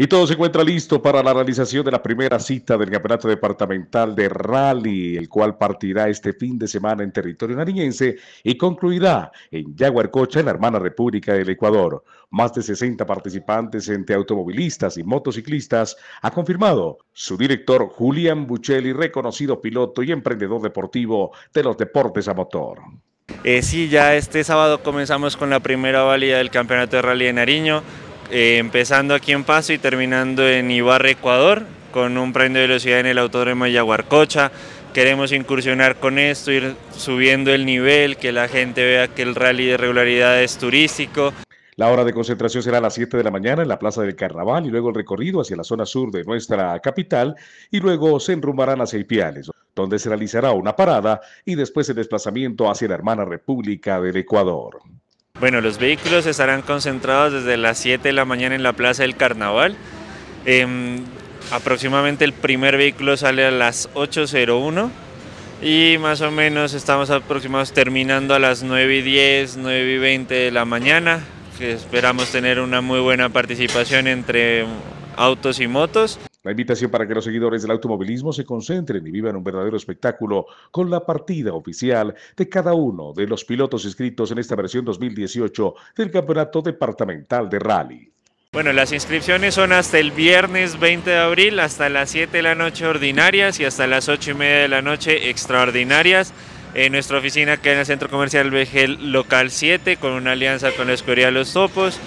Y todo se encuentra listo para la realización de la primera cita del Campeonato Departamental de Rally, el cual partirá este fin de semana en territorio nariñense y concluirá en Yaguarcocha, en la hermana República del Ecuador. Más de 60 participantes entre automovilistas y motociclistas ha confirmado su director Julián Buccelli, reconocido piloto y emprendedor deportivo de los deportes a motor. Eh, sí, ya este sábado comenzamos con la primera válida del Campeonato de Rally de Nariño. Eh, empezando aquí en Paso y terminando en Ibarra, Ecuador, con un prende de velocidad en el Autódromo de Yaguarcocha. Queremos incursionar con esto, ir subiendo el nivel, que la gente vea que el rally de regularidad es turístico. La hora de concentración será a las 7 de la mañana en la Plaza del Carnaval y luego el recorrido hacia la zona sur de nuestra capital y luego se enrumbarán a Ipiales, donde se realizará una parada y después el desplazamiento hacia la hermana República del Ecuador. Bueno, los vehículos estarán concentrados desde las 7 de la mañana en la Plaza del Carnaval. Em, aproximadamente el primer vehículo sale a las 8.01 y más o menos estamos aproximados terminando a las 9.10, 9.20 10, de la mañana, esperamos tener una muy buena participación entre autos y motos. La invitación para que los seguidores del automovilismo se concentren y vivan un verdadero espectáculo con la partida oficial de cada uno de los pilotos inscritos en esta versión 2018 del Campeonato Departamental de Rally. Bueno, las inscripciones son hasta el viernes 20 de abril, hasta las 7 de la noche ordinarias y hasta las 8 y media de la noche extraordinarias. En nuestra oficina que en el Centro Comercial Vejel Local 7, con una alianza con la escuela de los Topos.